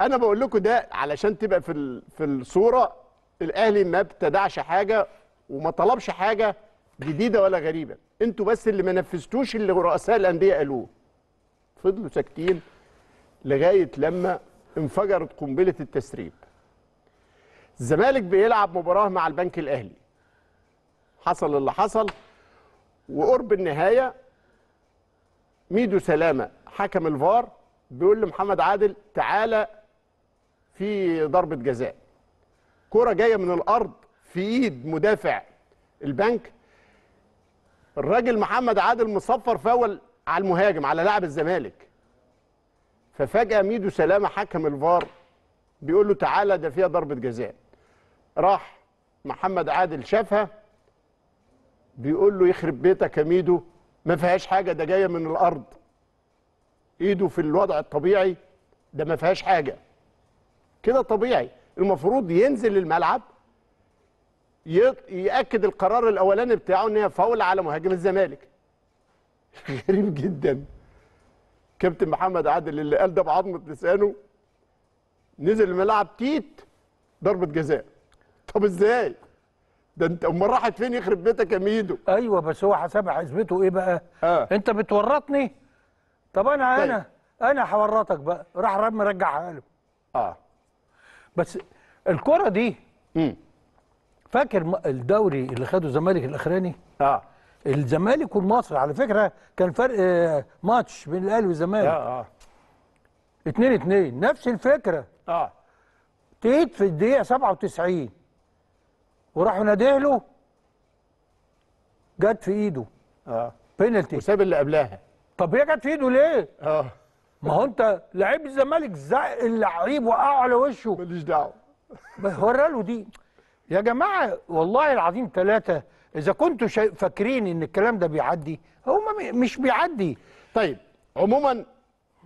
انا بقول لكم ده علشان تبقى في في الصوره الاهلي ما ابتدعش حاجه وما طلبش حاجه جديده ولا غريبه انتوا بس اللي ما نفذتوش اللي رؤساء الانديه قالوه فضلوا ساكتين لغايه لما انفجرت قنبله التسريب الزمالك بيلعب مباراه مع البنك الاهلي حصل اللي حصل وقرب النهايه ميدو سلامه حكم الفار بيقول لمحمد عادل تعالى في ضربه جزاء كرة جايه من الارض في ايد مدافع البنك الراجل محمد عادل مصفر فاول على المهاجم على لاعب الزمالك ففجاه ميدو سلامه حكم الفار بيقول له تعالى ده فيها ضربه جزاء راح محمد عادل شافها بيقول له يخرب بيتك يا ميدو ما فيهاش حاجه ده جايه من الارض ايده في الوضع الطبيعي ده ما فيهاش حاجه كده طبيعي المفروض ينزل الملعب ياكد القرار الاولاني بتاعه ان هي فاول على مهاجم الزمالك غريب جدا كابتن محمد عادل اللي قال ده بعظمه لسانه نزل الملعب تيت ضربه جزاء طب ازاي ده انت امال راحت فين يخرب بيتك يا ميدو ايوه بس هو حسب حسبته ايه بقى آه. انت بتورطني طب انا طيب. انا انا هورطك بقى راح رمي مرجعها له اه بس الكره دي مم. فاكر الدوري اللي خده الزمالك الاخراني اه الزمالك والمصري على فكره كان فرق آه، ماتش بين الاهلي والزمالك اه اه 2 2 نفس الفكره اه تيت في الدقيقه 97 وراحوا ناديه له جت في ايده اه بينالتي وساب اللي قبلها طب هي جت في ايده ليه؟ اه ما هو انت لعيب الزمالك زق اللعيب وقعه على وشه ماليش دعوه له دي يا جماعه والله العظيم ثلاثه اذا كنتوا فاكرين ان الكلام ده بيعدي هو مش بيعدي طيب عموما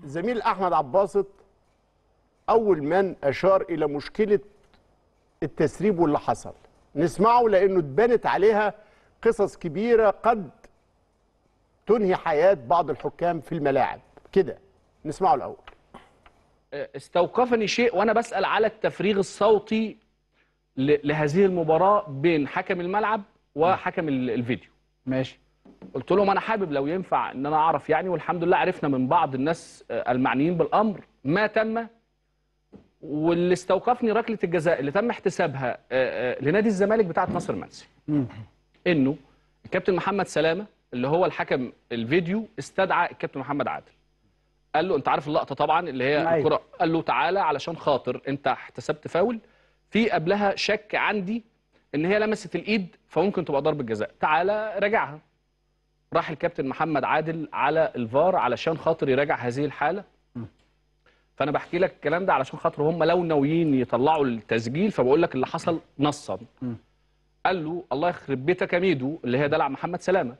زميل احمد عباسط اول من اشار الى مشكله التسريب واللي حصل نسمعه لانه اتبنت عليها قصص كبيره قد تنهي حياه بعض الحكام في الملاعب كده نسمعه الاول آه، استوقفني شيء وانا بسال على التفريغ الصوتي لهذه المباراه بين حكم الملعب وحكم الفيديو ماشي قلت لهم انا حابب لو ينفع ان انا اعرف يعني والحمد لله عرفنا من بعض الناس آه، المعنيين بالامر ما تم واللي استوقفني ركله الجزاء اللي تم احتسابها آه، لنادي الزمالك بتاعه ناصر منسي انه الكابتن محمد سلامه اللي هو الحكم الفيديو استدعى الكابتن محمد عادل قال له انت عارف اللقطه طبعا اللي هي أيوه. الكره قال له تعالى علشان خاطر انت احتسبت فاول في قبلها شك عندي ان هي لمست الايد فممكن تبقى ضربه جزاء تعالى راجعها راح الكابتن محمد عادل على الفار علشان خاطر يراجع هذه الحاله فانا بحكي لك الكلام ده علشان خاطر هم لو ناويين يطلعوا التسجيل فبقول لك اللي حصل نصا قال له الله يخرب بيتك يا ميدو اللي هي دلع محمد سلامه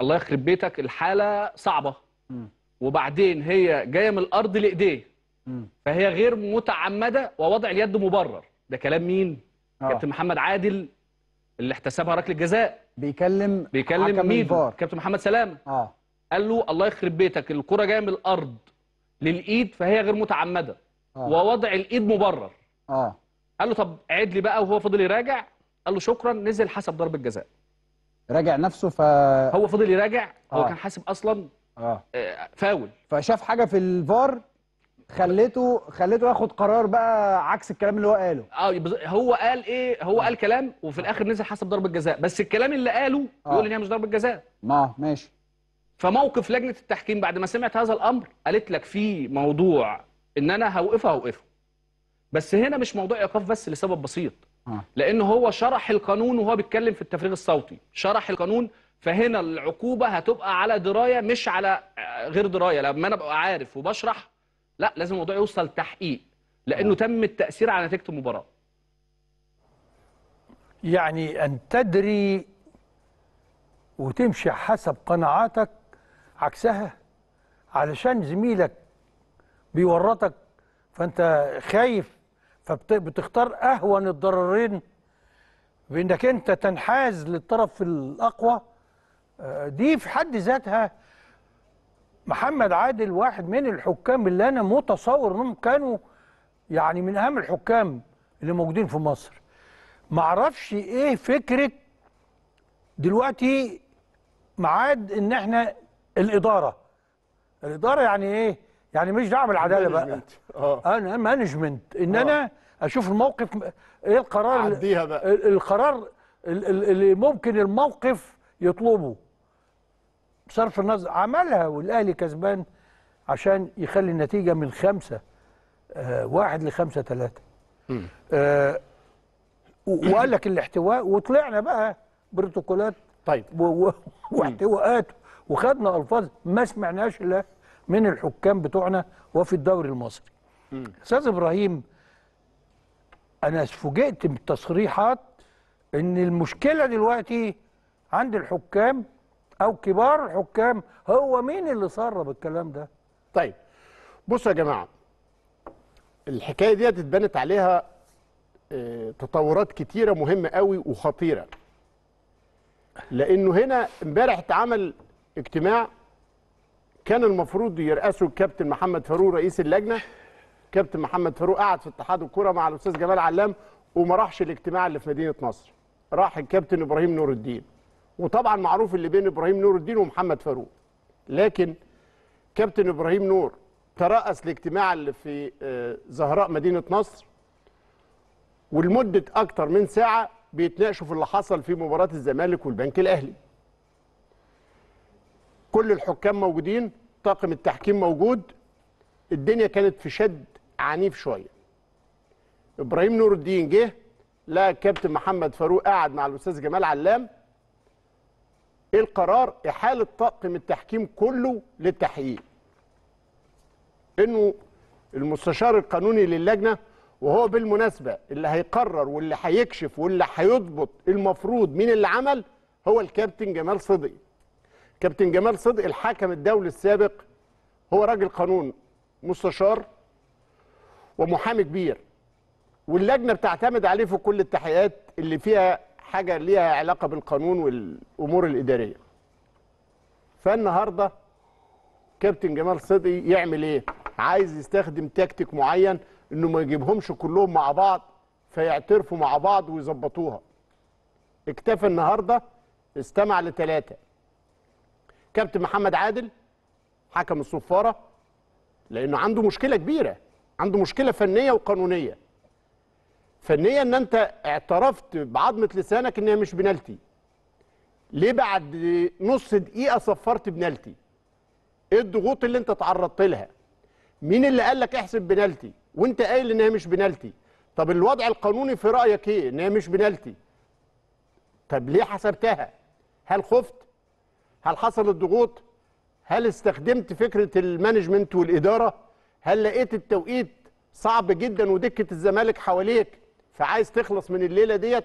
الله يخرب بيتك الحاله صعبه وبعدين هي جايه من الارض لايديه فهي غير متعمده ووضع اليد مبرر ده كلام مين آه. كابتن محمد عادل اللي احتسبها ركله جزاء بيكلم بيكلم مين كابتن محمد سلامه اه قال له الله يخرب بيتك الكره جايه من الارض للايد فهي غير متعمده آه. ووضع الايد مبرر اه قال له طب عد لي بقى وهو فضل يراجع قال له شكرا نزل حسب ضربه جزاء راجع نفسه ف هو فضل يراجع آه. هو كان حاسب اصلا آه. آه، فاول فشاف حاجه في الفار خليته خليته ياخد قرار بقى عكس الكلام اللي هو قاله اه هو قال ايه هو قال كلام وفي الاخر نزل حسب ضربه جزاء بس الكلام اللي قاله آه. يقول ان هي مش ضربه جزاء ما ماشي فموقف لجنه التحكيم بعد ما سمعت هذا الامر قالت لك في موضوع ان انا هوقفه هوقفه بس هنا مش موضوع ايقاف بس لسبب بسيط آه. لان هو شرح القانون وهو بيتكلم في التفريغ الصوتي شرح القانون فهنا العقوبه هتبقى على درايه مش على آه، غير درايه لما انا ابقى عارف وبشرح لا لازم الموضوع يوصل تحقيق لانه آه. تم التاثير على نتيجه المباراه يعني ان تدري وتمشي حسب قناعاتك عكسها علشان زميلك بيورطك فانت خايف فبتختار اهون الضررين بانك انت تنحاز للطرف الاقوى آه، دي في حد ذاتها محمد عادل واحد من الحكام اللي انا متصور انهم كانوا يعني من اهم الحكام اللي موجودين في مصر معرفش ايه فكره دلوقتي معاد ان احنا الاداره الاداره يعني ايه يعني مش دعوه بالعداله بقى آه. اه انا مانجمنت ان انا آه. اشوف الموقف ايه القرار عديها بقى. القرار اللي ممكن الموقف يطلبه بصرف النظر عملها والاهلي كسبان عشان يخلي النتيجه من خمسه آه واحد لخمسه ثلاثه آه وقال لك الاحتواء وطلعنا بقى بروتوكولات طيب واحتواءات وخدنا الفاظ ما سمعناش الا من الحكام بتوعنا وفي الدوري المصري استاذ ابراهيم انا فوجئت بالتصريحات ان المشكله دلوقتي عند الحكام او كبار الحكام هو مين اللي سرب الكلام ده طيب بصوا يا جماعه الحكايه دي اتبنت عليها آه، تطورات كتيره مهمه قوي وخطيره لانه هنا امبارح اتعمل اجتماع كان المفروض يرأسه الكابتن محمد فاروق رئيس اللجنه كابتن محمد فاروق قعد في اتحاد الكوره مع الاستاذ جمال علام وما راحش الاجتماع اللي في مدينه نصر راح الكابتن ابراهيم نور الدين وطبعا معروف اللي بين ابراهيم نور الدين ومحمد فاروق لكن كابتن ابراهيم نور ترأس الاجتماع اللي في آه، زهراء مدينه نصر ولمده اكتر من ساعه بيتناقشوا في اللي حصل في مباراه الزمالك والبنك الاهلي كل الحكام موجودين طاقم التحكيم موجود الدنيا كانت في شد عنيف شويه ابراهيم نور الدين جه لا كابتن محمد فاروق قاعد مع الاستاذ جمال علام القرار احاله طاقم التحكيم كله للتحقيق انه المستشار القانوني للجنه وهو بالمناسبه اللي هيقرر واللي هيكشف واللي هيضبط المفروض مين اللي عمل هو الكابتن جمال صدقي كابتن جمال صدقي الحاكم الدولي السابق هو راجل قانون مستشار ومحامي كبير واللجنه بتعتمد عليه في كل التحقيقات اللي فيها حاجه ليها علاقه بالقانون والامور الاداريه فالنهارده كابتن جمال صدقي يعمل ايه عايز يستخدم تكتيك معين انه ما يجيبهمش كلهم مع بعض فيعترفوا مع بعض ويظبطوها اكتفى النهارده استمع لثلاثه كابتن محمد عادل حكم الصفاره لانه عنده مشكله كبيره عنده مشكله فنيه وقانونيه فنيا ان انت اعترفت بعضمه لسانك ان هي مش بنالتي ليه بعد نص دقيقه صفرت بنالتي ايه الضغوط اللي انت تعرضت لها مين اللي قال لك احسب بنالتي وانت قايل ان هي مش بنالتي طب الوضع القانوني في رايك ايه ان هي مش بنالتي طب ليه حسبتها هل خفت هل حصل الضغوط هل استخدمت فكره المانجمنت والاداره هل لقيت التوقيت صعب جدا ودكه الزمالك حواليك فعايز تخلص من الليله ديت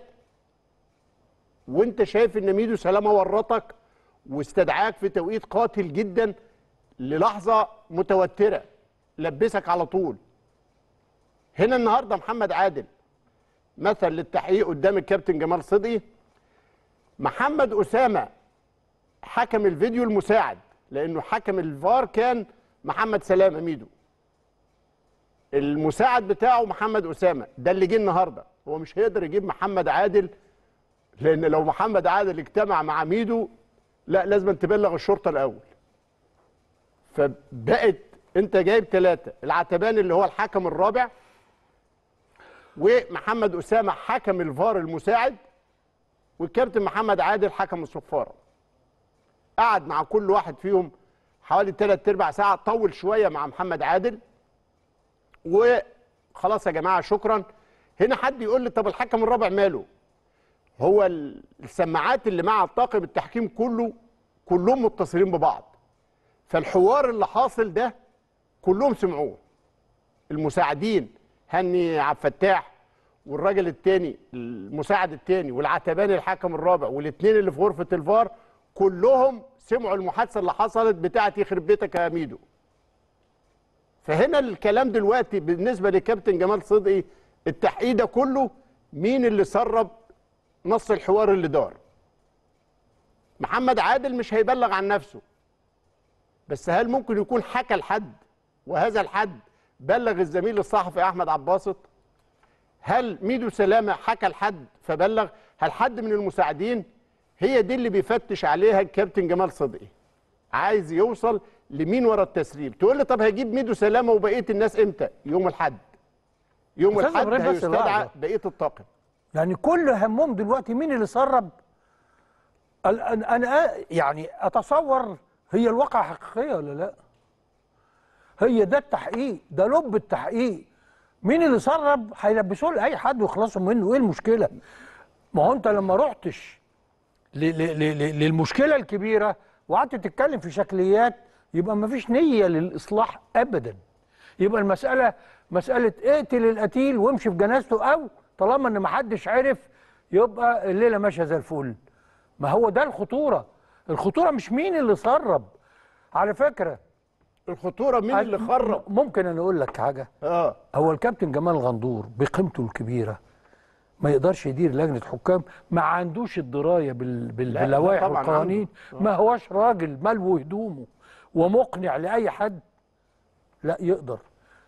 وانت شايف ان ميدو سلامه ورطك واستدعاك في توقيت قاتل جدا للحظه متوتره لبسك على طول هنا النهارده محمد عادل مثل للتحقيق قدام الكابتن جمال صدقي محمد اسامه حكم الفيديو المساعد لانه حكم الفار كان محمد سلامه ميدو المساعد بتاعه محمد اسامه ده اللي جه النهارده هو مش هيقدر يجيب محمد عادل لان لو محمد عادل اجتمع مع ميدو لا لازم تبلغ الشرطه الاول فبقت انت جايب ثلاثه العتبان اللي هو الحكم الرابع ومحمد اسامه حكم الفار المساعد والكابتن محمد عادل حكم الصفاره قعد مع كل واحد فيهم حوالي ثلاث اربع ساعه طول شويه مع محمد عادل وخلاص يا جماعه شكرا هنا حد يقول لي طب الحكم الرابع ماله هو السماعات اللي مع الطاقم التحكيم كله كلهم متصلين ببعض فالحوار اللي حاصل ده كلهم سمعوه المساعدين هني عبد الفتاح والراجل التاني المساعد التاني والعتباني الحكم الرابع والاثنين اللي في غرفه الفار كلهم سمعوا المحادثه اللي حصلت بتاعت يخرب بيتك يا ميدو فهنا الكلام دلوقتي بالنسبه لكابتن جمال صدقي التحقيق ده كله مين اللي سرب نص الحوار اللي دار محمد عادل مش هيبلغ عن نفسه بس هل ممكن يكون حكى لحد وهذا الحد بلغ الزميل الصحفي احمد عباسط هل ميدو سلامه حكى لحد فبلغ هل حد من المساعدين هي دي اللي بيفتش عليها الكابتن جمال صدقي عايز يوصل لمين ورا التسريب تقول لي طب هيجيب ميدو سلامه وبقيه الناس امتى يوم الاحد يوم الاحد هيستدعى بقيه الطاقم يعني كل همهم دلوقتي مين اللي سرب انا يعني اتصور هي الواقعة حقيقية ولا لا هي ده التحقيق ده لب التحقيق مين اللي سرب هيلبسوه لاي حد ويخلصوا منه ايه المشكله ما هو انت لما رحتش للمشكله الكبيره وقعدت تتكلم في شكليات يبقى ما فيش نية للإصلاح أبدا يبقى المسألة مسألة اقتل القتيل وامشي في جنازته أو طالما إن ما حدش عرف يبقى الليلة ماشية زي الفل ما هو ده الخطورة الخطورة مش مين اللي سرب على فكرة الخطورة مين اللي خرب ممكن أنا أقول لك حاجة آه. هو الكابتن جمال غندور بقيمته الكبيرة ما يقدرش يدير لجنه حكام ما عندوش الدرايه بال... بال... باللوائح والقوانين ما آه. هواش راجل ملوه هدومه ومقنع لاي حد لا يقدر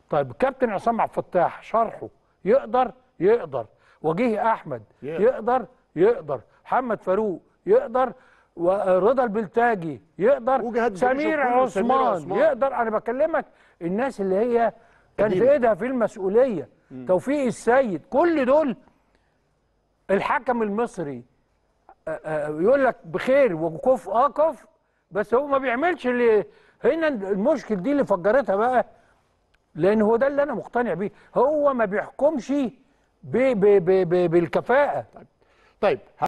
طيب كابتن عصام عبد الفتاح شرحه يقدر يقدر وجيه احمد يقدر يقدر محمد فاروق يقدر ورضا آه، البلتاجي يقدر سمير عثمان يقدر انا بكلمك الناس اللي هي كان في ايدها في المسؤوليه توفيق السيد كل دول الحكم المصري آه، آه، يقول لك بخير وكف اقف بس هو ما بيعملش اللي هنا المشكل دي اللي فجرتها بقى لان هو ده اللي انا مقتنع بيه هو ما بيحكمش بي بي بي بي بالكفاءه طيب, طيب،